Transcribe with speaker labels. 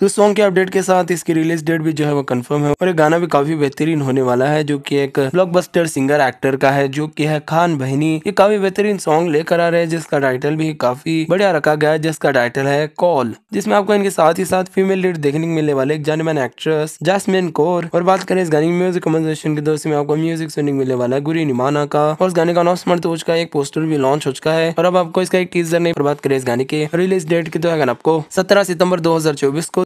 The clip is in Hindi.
Speaker 1: तो सॉन्ग के अपडेट के साथ इसकी रिलीज डेट भी जो है वो कंफर्म है और ये गाना भी काफी बेहतरीन होने वाला है जो कि एक ब्लॉकबस्टर सिंगर एक्टर का है जो कि है खान बहनी ये काफी बेहतरीन सॉन्ग लेकर आ रहे हैं जिसका टाइटल भी काफी बढ़िया रखा गया है जिसका टाइटल है कॉल जिसमें आपको इनके साथ ही साथ फीमेल लीड देखने को मिलने वाले एक जानमान एक्ट्रेस जैसमिन कौर और बात करें इस गाने की म्यूजिक कम्पोजिशन के दौर में आपको म्यूजिक सुनने को मिलने वाला है गुरी निमाना का और इस गाने का अनाउंसमेंट तो हो चुका है एक पोस्टर भी लॉन्च हो चुका है और अब आपको इसका एक टीजर नहीं पर बात करें इस गाने के रिलीज डेट की तो है आपको सत्रह सितंबर दो को